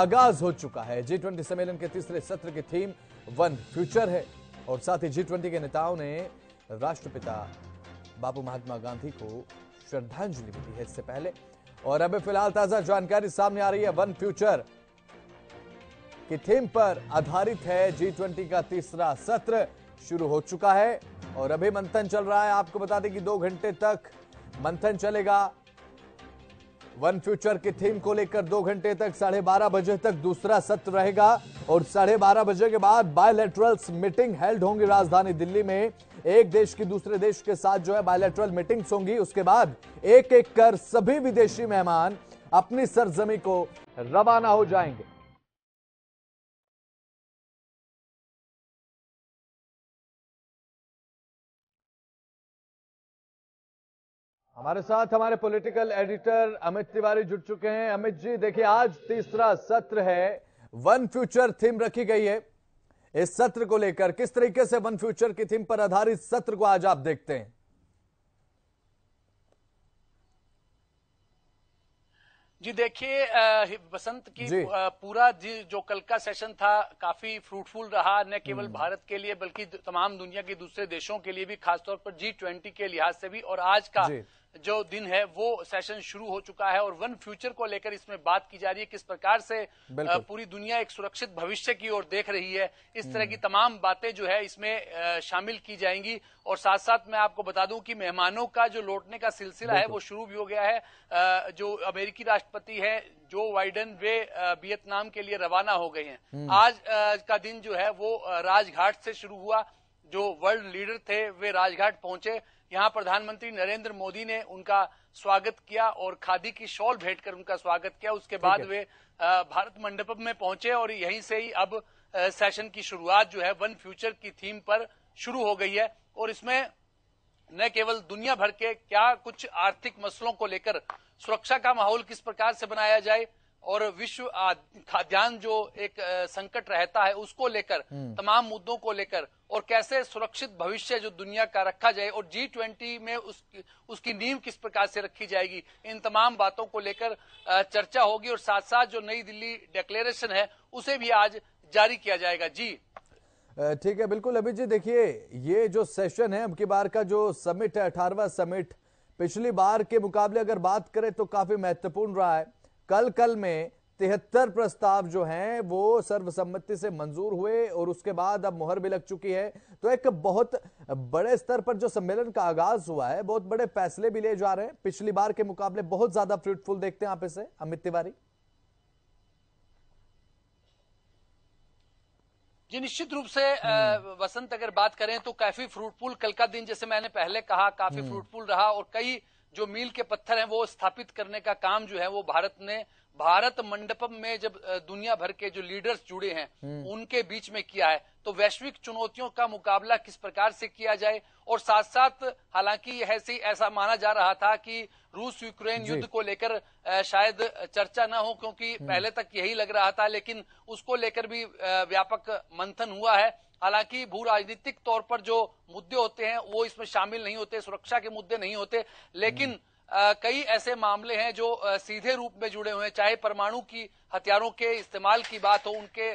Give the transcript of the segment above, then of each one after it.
आगाज हो चुका है जी ट्वेंटी सम्मेलन के तीसरे सत्र की थीम वन फ्यूचर है और साथ ही जी ट्वेंटी के नेताओं ने राष्ट्रपिता बापू महात्मा गांधी को श्रद्धांजलि दी है इससे पहले और अब फिलहाल ताजा जानकारी सामने आ रही है वन फ्यूचर की थीम पर आधारित है जी ट्वेंटी का तीसरा सत्र शुरू हो चुका है और अभी मंथन चल रहा है आपको बता दें कि दो घंटे तक मंथन चलेगा वन फ्यूचर की थीम को लेकर दो घंटे तक साढ़े बारह बजे तक दूसरा सत्र रहेगा और साढ़े बारह बजे के बाद बायोलेट्रल्स मीटिंग हेल्ड होंगी राजधानी दिल्ली में एक देश की दूसरे देश के साथ जो है बायोलेट्रल मीटिंग्स होंगी उसके बाद एक एक कर सभी विदेशी मेहमान अपनी सरजमी को रवाना हो जाएंगे हमारे साथ हमारे पॉलिटिकल एडिटर अमित तिवारी जुड़ चुके हैं अमित जी देखिए आज तीसरा सत्र है वन फ्यूचर थीम रखी गई है इस सत्र को लेकर किस तरीके से वन फ्यूचर की थीम पर आधारित सत्र को आज आप देखते हैं जी देखिए बसंत की पूरा जी जो कल का सेशन था काफी फ्रूटफुल रहा न केवल हम्म। भारत के लिए बल्कि तमाम दुनिया के दूसरे देशों के लिए भी खासतौर पर जी ट्वेंटी के लिहाज से भी और आज का जो दिन है वो सेशन शुरू हो चुका है और वन फ्यूचर को लेकर इसमें बात की जा रही है किस प्रकार से पूरी दुनिया एक सुरक्षित भविष्य की ओर देख रही है इस तरह की हम्म। तमाम बातें जो है इसमें शामिल की जाएंगी और साथ साथ मैं आपको बता दूं कि मेहमानों का जो लौटने का सिलसिला है वो शुरू भी हो गया है जो अमेरिकी राष्ट्रपति है जो वाइडन वे वियतनाम के लिए रवाना हो गए हैं हम्म। आज का दिन जो है वो राजघाट से शुरू हुआ जो वर्ल्ड लीडर थे वे राजघाट पहुंचे यहाँ प्रधानमंत्री नरेंद्र मोदी ने उनका स्वागत किया और खादी की शॉल भेंट कर उनका स्वागत किया उसके बाद वे भारत मंडपम में पहुंचे और यहीं से ही अब सेशन की शुरुआत जो है वन फ्यूचर की थीम पर शुरू हो गई है और इसमें न केवल दुनिया भर के क्या कुछ आर्थिक मसलों को लेकर सुरक्षा का माहौल किस प्रकार से बनाया जाए और विश्व खाद्यान्न जो एक संकट रहता है उसको लेकर हम्म। तमाम मुद्दों को लेकर और कैसे सुरक्षित भविष्य जो दुनिया का रखा जाए और जी ट्वेंटी में उस, उसकी नींव किस प्रकार से रखी जाएगी इन तमाम बातों को लेकर चर्चा होगी और साथ साथ जो नई दिल्ली डिक्लेरेशन है उसे भी आज जारी किया जाएगा जी ठीक है बिल्कुल अभी जी देखिए ये जो सेशन है अब की बार का जो समिट है अठारवा समिट पिछली बार के मुकाबले अगर बात करें तो काफी महत्वपूर्ण रहा है कल कल में तिहत्तर प्रस्ताव जो हैं वो सर्वसम्मति से मंजूर हुए और उसके बाद अब मुहर भी लग चुकी है तो एक बहुत बड़े स्तर पर जो सम्मेलन का आगाज हुआ है बहुत बड़े फैसले भी लिए जा रहे हैं पिछली बार के मुकाबले बहुत ज्यादा फ्रूटफुल देखते हैं आप इसे अमित तिवारी जी निश्चित रूप से हम्म। वसंत अगर बात करें तो काफी फ्रूटफुल कल का दिन जैसे मैंने पहले कहा काफी फ्रूटफुल हम्म। रहा और कई जो मील के पत्थर हैं वो स्थापित करने का काम जो है वो भारत ने भारत मंडपम में जब दुनिया भर के जो लीडर्स जुड़े हैं हम्म। उनके बीच में किया है तो वैश्विक चुनौतियों का मुकाबला किस प्रकार से किया जाए और साथ साथ हालांकि ऐसे ऐसा माना जा रहा था कि रूस यूक्रेन युद्ध को लेकर शायद चर्चा ना हो क्योंकि हम्म। पहले तक यही लग रहा था लेकिन उसको लेकर भी व्यापक मंथन हुआ है हालांकि भू राजनीतिक तौर पर जो मुद्दे होते हैं वो इसमें शामिल नहीं होते सुरक्षा के मुद्दे नहीं होते लेकिन नहीं। हम्म। कई ऐसे मामले हैं जो सीधे रूप में जुड़े हुए हैं चाहे परमाणु की हथियारों के इस्तेमाल की बात हो उनके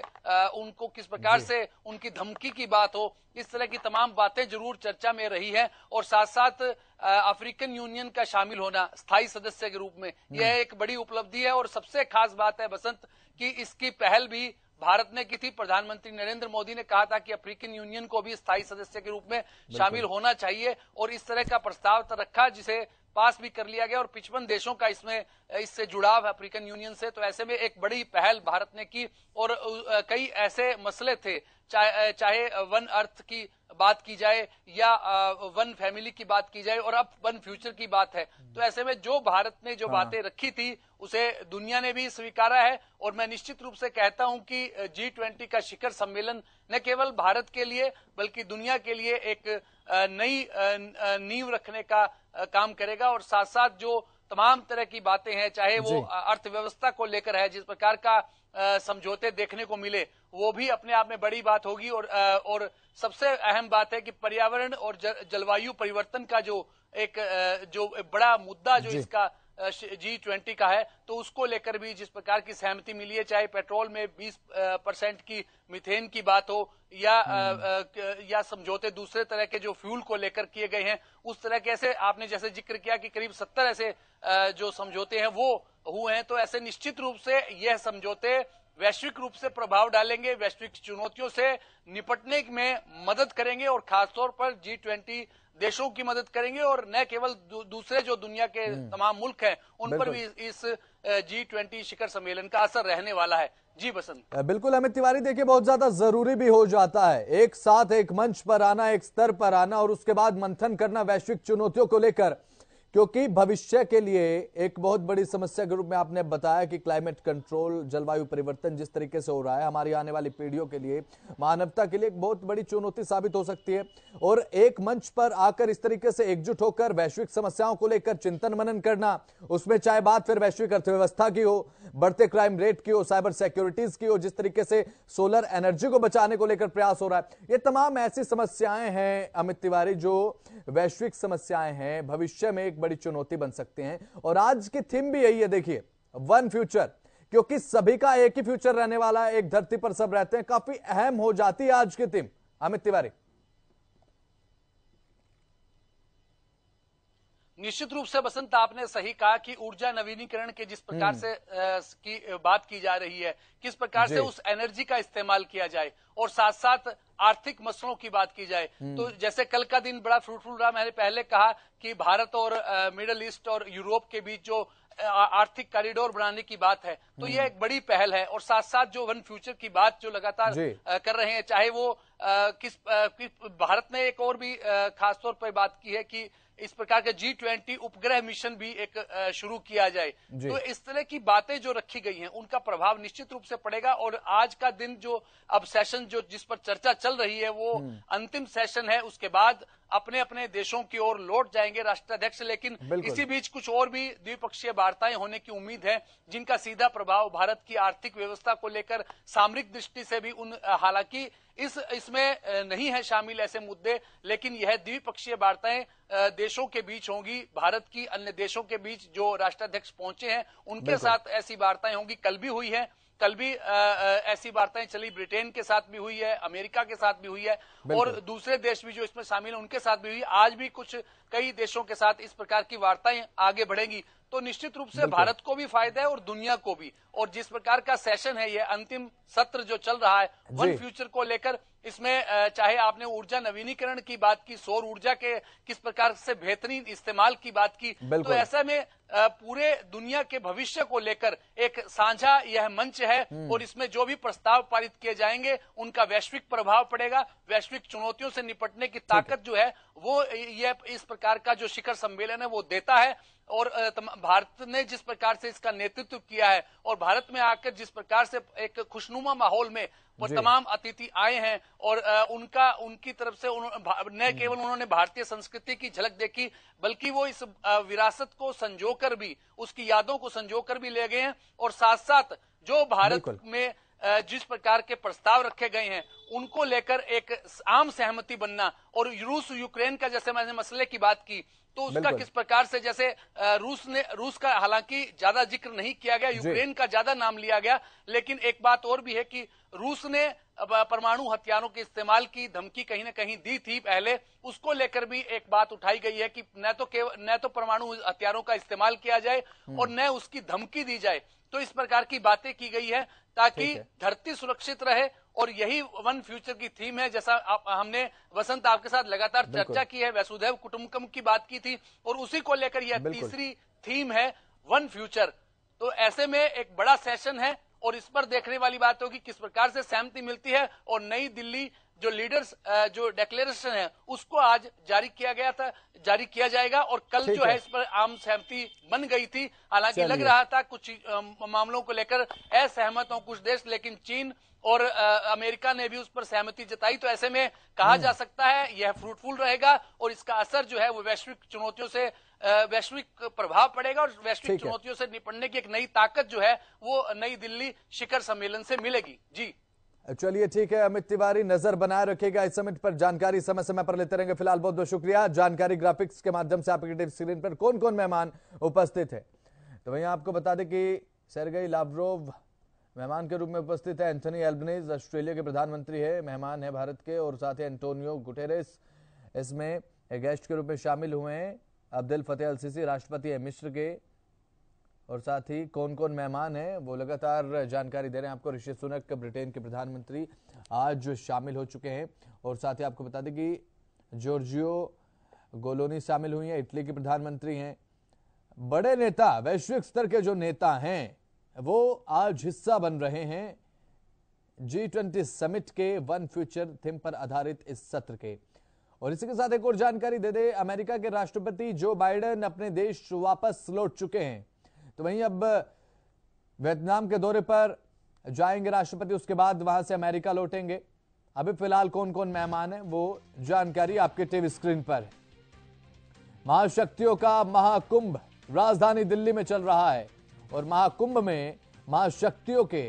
उनको किस प्रकार से उनकी धमकी की बात हो इस तरह की तमाम बातें जरूर चर्चा में रही है और साथ साथ अफ्रीकन यूनियन का शामिल होना स्थायी सदस्य के रूप में यह हम्म। एक बड़ी उपलब्धि है और सबसे खास बात है बसंत की इसकी पहल भी भारत ने की थी प्रधानमंत्री नरेंद्र मोदी ने कहा था कि अफ्रीकन यूनियन को भी स्थायी सदस्य के रूप में शामिल होना चाहिए और इस तरह का प्रस्ताव तो रखा जिसे पास भी कर लिया गया और पिछपन देशों का इसमें इससे जुड़ाव है अफ्रीकन यूनियन से तो ऐसे में एक बड़ी पहल भारत ने की और कई ऐसे मसले थे चाहे चाहे वन अर्थ की बात की जाए या वन फैमिली की बात की जाए और अब वन फ्यूचर की बात है तो ऐसे में जो भारत ने जो हाँ। बातें रखी थी उसे दुनिया ने भी स्वीकारा है और मैं निश्चित रूप से कहता हूं कि जी ट्वेंटी का शिखर सम्मेलन न केवल भारत के लिए बल्कि दुनिया के लिए एक नई नींव रखने का काम करेगा और साथ साथ जो तमाम तरह की बातें हैं चाहे वो अर्थव्यवस्था को लेकर है जिस प्रकार का समझौते देखने को मिले वो भी अपने आप में बड़ी बात होगी और और सबसे अहम बात है कि पर्यावरण और जलवायु परिवर्तन का जो एक जो बड़ा मुद्दा जो इसका जी ट्वेंटी का है तो उसको लेकर भी जिस प्रकार की सहमति मिली है चाहे पेट्रोल में 20 परसेंट की मिथेन की बात हो या आ, हम्म। या समझौते दूसरे तरह के जो फ्यूल को लेकर किए गए हैं उस तरह के ऐसे आपने जैसे जिक्र किया कि करीब सत्तर ऐसे जो समझौते हैं वो हुए हैं तो ऐसे निश्चित रूप से यह समझौते वैश्विक रूप से प्रभाव डालेंगे वैश्विक चुनौतियों से निपटने में मदद करेंगे और खासतौर पर जी ट्वेंटी देशों की मदद करेंगे और न केवल दूसरे जो दुनिया के हम्म। तमाम मुल्क हैं उन पर भी इस जी ट्वेंटी शिखर सम्मेलन का असर रहने वाला है जी बसंत बिल्कुल अमित तिवारी देखिए बहुत ज्यादा जरूरी भी हो जाता है एक साथ एक मंच पर आना एक स्तर पर आना और उसके बाद मंथन करना वैश्विक चुनौतियों को लेकर क्योंकि भविष्य के लिए एक बहुत बड़ी समस्या के रूप में आपने बताया कि क्लाइमेट कंट्रोल जलवायु परिवर्तन जिस तरीके से हो रहा है हमारी आने वाली पीढ़ियों के लिए मानवता के लिए एक बहुत बड़ी चुनौती साबित हो सकती है और एक मंच पर आकर इस तरीके से एकजुट होकर वैश्विक समस्याओं को लेकर चिंतन मनन करना उसमें चाहे बात फिर वैश्विक अर्थव्यवस्था की हो बढ़ते क्राइम रेट की हो साइबर सिक्योरिटीज की हो जिस तरीके से सोलर एनर्जी को बचाने को लेकर प्रयास हो रहा है ये तमाम ऐसी समस्याएं हैं अमित तिवारी जो वैश्विक समस्याएं हैं भविष्य में एक बड़ी चुनौती बन सकते हैं और आज की थीम भी यही है देखिए वन फ्यूचर क्योंकि सभी का एक ही फ्यूचर रहने वाला है एक धरती पर सब रहते हैं काफी अहम हो जाती है आज की थीम अमित तिवारी निश्चित रूप से बसंत आपने सही कहा कि ऊर्जा नवीनीकरण के जिस प्रकार हम्म। से आ, की बात की जा रही है किस प्रकार से उस एनर्जी का इस्तेमाल किया जाए और साथ साथ आर्थिक मसलों की बात की जाए हम्म। तो जैसे कल का दिन बड़ा फ्रूटफुल रहा मैंने पहले कहा कि भारत और मिडल ईस्ट और यूरोप के बीच जो आर्थिक कॉरिडोर बनाने की बात है तो यह हम्म। एक बड़ी पहल है और साथ साथ जो वन फ्यूचर की बात जो लगातार कर रहे हैं चाहे वो किस, किस भारत ने एक और भी खासतौर पर बात की है कि इस प्रकार का जी ट्वेंटी उपग्रह मिशन भी एक शुरू किया जाए तो इस तरह की बातें जो रखी गई हैं उनका प्रभाव निश्चित रूप से पड़ेगा और आज का दिन जो अब सेशन जो जिस पर चर्चा चल रही है वो हम्म। अंतिम सेशन है उसके बाद अपने अपने देशों की ओर लौट जाएंगे राष्ट्राध्यक्ष लेकिन इसी बीच कुछ और भी द्विपक्षीय वार्ताएं होने की उम्मीद है जिनका सीधा प्रभाव भारत की आर्थिक व्यवस्था को लेकर सामरिक दृष्टि से भी उन हालांकि इस इसमें नहीं है शामिल ऐसे मुद्दे लेकिन यह द्विपक्षीय वार्ताएं देशों के बीच होंगी भारत की अन्य देशों के बीच जो राष्ट्राध्यक्ष पहुंचे हैं उनके साथ ऐसी वार्ताएं होंगी कल भी हुई है कल भी ऐसी वार्ताएं चली ब्रिटेन के साथ भी हुई है अमेरिका के साथ भी हुई है और दूसरे देश भी जो इसमें शामिल है उनके साथ भी हुई आज भी कुछ कई देशों के साथ इस प्रकार की वार्ताएं आगे बढ़ेंगी तो निश्चित रूप से भारत को भी फायदा है और दुनिया को भी और जिस प्रकार का सेशन है ये अंतिम सत्र जो चल रहा है वन फ्यूचर को लेकर इसमें चाहे आपने ऊर्जा नवीनीकरण की बात की सौर ऊर्जा के किस प्रकार से बेहतरीन इस्तेमाल की बात की तो ऐसे में पूरे दुनिया के भविष्य को लेकर एक साझा यह मंच है हम्म। और इसमें जो भी प्रस्ताव पारित किए जाएंगे उनका वैश्विक प्रभाव पड़ेगा वैश्विक चुनौतियों से निपटने की ताकत जो है वो यह इस प्रकार का जो शिखर सम्मेलन है वो देता है और भारत ने जिस प्रकार से इसका नेतृत्व किया है और भारत में आकर जिस प्रकार से एक खुशनुमा माहौल में तमाम अतिथि आए हैं और उनका उनकी तरफ से न केवल उन्होंने भारतीय संस्कृति की झलक देखी बल्कि वो इस विरासत को संजोकर भी उसकी यादों को संजोकर भी ले गए हैं और साथ साथ जो भारत में जिस प्रकार के प्रस्ताव रखे गए हैं उनको लेकर एक आम सहमति बनना और रूस यूक्रेन का जैसे मैंने मसले की बात की तो उसका किस प्रकार से जैसे रूस ने रूस का हालांकि ज्यादा जिक्र नहीं किया गया यूक्रेन का ज्यादा नाम लिया गया लेकिन एक बात और भी है कि रूस ने परमाणु हथियारों के इस्तेमाल की धमकी कहीं ना कहीं दी थी पहले उसको लेकर भी एक बात उठाई गई है कि न तो न तो परमाणु हथियारों का इस्तेमाल किया जाए हम्म। और न उसकी धमकी दी जाए तो इस प्रकार की बातें की गई है ताकि धरती सुरक्षित रहे और यही वन फ्यूचर की थीम है जैसा आप हमने वसंत आपके साथ लगातार चर्चा की है वैसुदेव कुटुम्बकम की बात की थी और उसी को लेकर यह तीसरी थीम है वन फ्यूचर तो ऐसे में एक बड़ा सेशन है और इस पर देखने वाली बात होगी किस प्रकार से सहमति मिलती है और नई दिल्ली जो लीडर्स जो डेक्लेरेशन है उसको आज जारी किया गया था जारी किया जाएगा और कल जो है इस पर आम सहमति बन गई थी हालांकि लग रहा था कुछ मामलों को लेकर असहमत हो कुछ देश लेकिन चीन और अमेरिका ने भी उस पर सहमति जताई तो ऐसे में कहा हम्म। जा सकता है यह फ्रूटफुल रहेगा और इसका असर जो है वो वैश्विक चुनौतियों से वैश्विक प्रभाव पड़ेगा और वैश्विक चुनौतियों से निपटने की एक नई ताकत जो है वो नई दिल्ली शिखर सम्मेलन से मिलेगी जी चलिए ठीक है अमित तिवारी नजर बनाए रखेगा इस समिट पर जानकारी समय समय पर लेते रहेंगे फिलहाल बहुत बहुत शुक्रिया जानकारी ग्राफिक्स के माध्यम से आपकी स्क्रीन पर कौन कौन मेहमान उपस्थित है तो वहीं आपको बता दें कि सरगई लावरोव मेहमान के रूप में उपस्थित है एंथनी एल्बनीज ऑस्ट्रेलिया के प्रधानमंत्री है मेहमान है भारत के और साथ ही एंटोनियो गुटेरेस इसमें गेस्ट के रूप में शामिल हुए हैं अब्दुल फतेह अल सीसी राष्ट्रपति है मिश्र के और साथ ही कौन कौन मेहमान हैं वो लगातार जानकारी दे रहे हैं आपको ऋषि सुनक ब्रिटेन के प्रधानमंत्री आज शामिल हो चुके हैं और साथ ही आपको बता दें कि जॉर्जियो गोलोनी शामिल हुई हैं इटली के प्रधानमंत्री हैं बड़े नेता वैश्विक स्तर के जो नेता हैं वो आज हिस्सा बन रहे हैं जी ट्वेंटी समिट के वन फ्यूचर थीम पर आधारित इस सत्र के और इसी के साथ एक और जानकारी दे दे अमेरिका के राष्ट्रपति जो बाइडेन अपने देश वापस लौट चुके हैं तो वहीं अब वियतनाम के दौरे पर जाएंगे राष्ट्रपति उसके बाद वहां से अमेरिका लौटेंगे अभी फिलहाल कौन कौन मेहमान है वो जानकारी आपके टीवी स्क्रीन पर है महाशक्तियों का महाकुंभ राजधानी दिल्ली में चल रहा है और महाकुंभ में महाशक्तियों के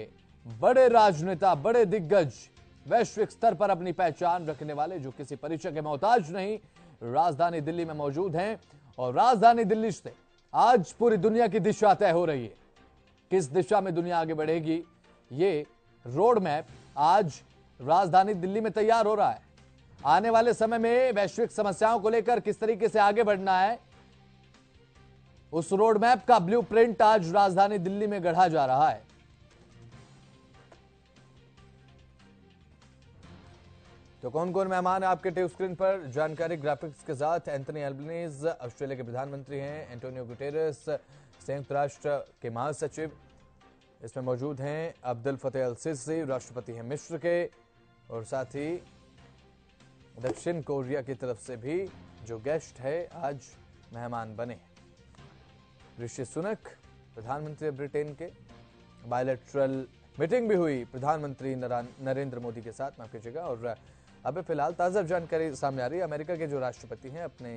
बड़े राजनेता बड़े दिग्गज वैश्विक स्तर पर अपनी पहचान रखने वाले जो किसी परिचय के मोहताज नहीं राजधानी दिल्ली में मौजूद हैं और राजधानी दिल्ली से आज पूरी दुनिया की दिशा तय हो रही है किस दिशा में दुनिया आगे बढ़ेगी ये रोड मैप आज राजधानी दिल्ली में तैयार हो रहा है आने वाले समय में वैश्विक समस्याओं को लेकर किस तरीके से आगे बढ़ना है उस रोड मैप का ब्लूप्रिंट आज राजधानी दिल्ली में गढ़ा जा रहा है तो कौन कौन मेहमान है आपके टेव स्क्रीन पर जानकारी ग्राफिक्स के साथ एंथनी एल्बनीज ऑस्ट्रेलिया के प्रधानमंत्री हैं एंटोनियो गुटेरस संयुक्त राष्ट्र के महासचिव इसमें मौजूद हैं अब्दुल फतेह अल सिसी राष्ट्रपति हैं मिश्र के और साथ ही दक्षिण कोरिया की तरफ से भी जो गेस्ट है आज मेहमान बने ऋषि सुनक प्रधानमंत्री ब्रिटेन के बायोलेट्रल मीटिंग भी हुई प्रधानमंत्री नरेंद्र मोदी के साथ माफ कीजिएगा और अब फिलहाल ताज़ा जानकारी सामने आ रही है अमेरिका के जो राष्ट्रपति हैं अपने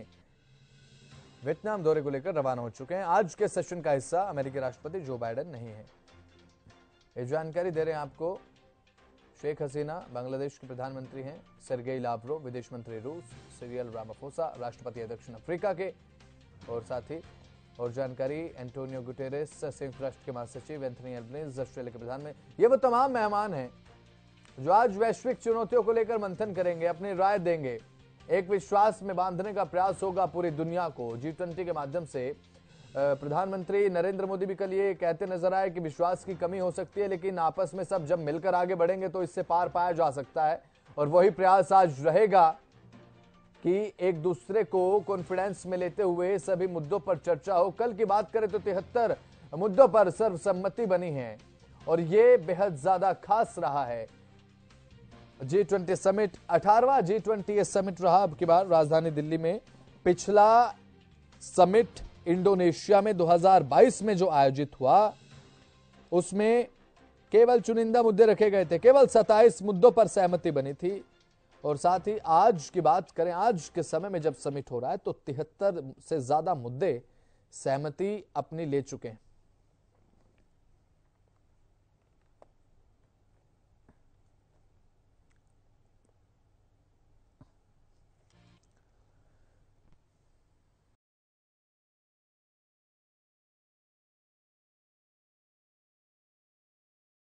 वियतनाम दौरे को लेकर रवाना हो चुके हैं आज के सेशन का हिस्सा अमेरिकी राष्ट्रपति जो बाइडन नहीं है ये जानकारी दे रहे हैं आपको शेख हसीना बांग्लादेश के प्रधानमंत्री हैं सरगेई लावरो विदेश मंत्री रूस सीरियल रामाफोसा राष्ट्रपति है दक्षिण अफ्रीका के और साथ ही और जानकारी एंटोनियो गुटेरेस संयुक्त राष्ट्र के महासचिव एंथनी एल्बनीज ऑस्ट्रेलिया के प्रधानमंत्री ये वो तमाम मेहमान हैं जो आज वैश्विक चुनौतियों को लेकर मंथन करेंगे अपनी राय देंगे एक विश्वास में बांधने का प्रयास होगा पूरी दुनिया को जी ट्वेंटी के माध्यम से प्रधानमंत्री नरेंद्र मोदी भी कल ये कहते नजर आए कि विश्वास की कमी हो सकती है लेकिन आपस में सब जब मिलकर आगे बढ़ेंगे तो इससे पार पाया जा सकता है और वही प्रयास आज रहेगा कि एक दूसरे को कॉन्फिडेंस में लेते हुए सभी मुद्दों पर चर्चा हो कल की बात करें तो तिहत्तर मुद्दों पर सर्वसम्मति बनी है और ये बेहद ज्यादा खास रहा है जी ट्वेंटी समिट अठारवा जी ट्वेंटी समिट रहा अब की बार राजधानी दिल्ली में पिछला समिट इंडोनेशिया में 2022 में जो आयोजित हुआ उसमें केवल चुनिंदा मुद्दे रखे गए थे केवल 27 मुद्दों पर सहमति बनी थी और साथ ही आज की बात करें आज के समय में जब समिट हो रहा है तो तिहत्तर से ज्यादा मुद्दे सहमति अपनी ले चुके हैं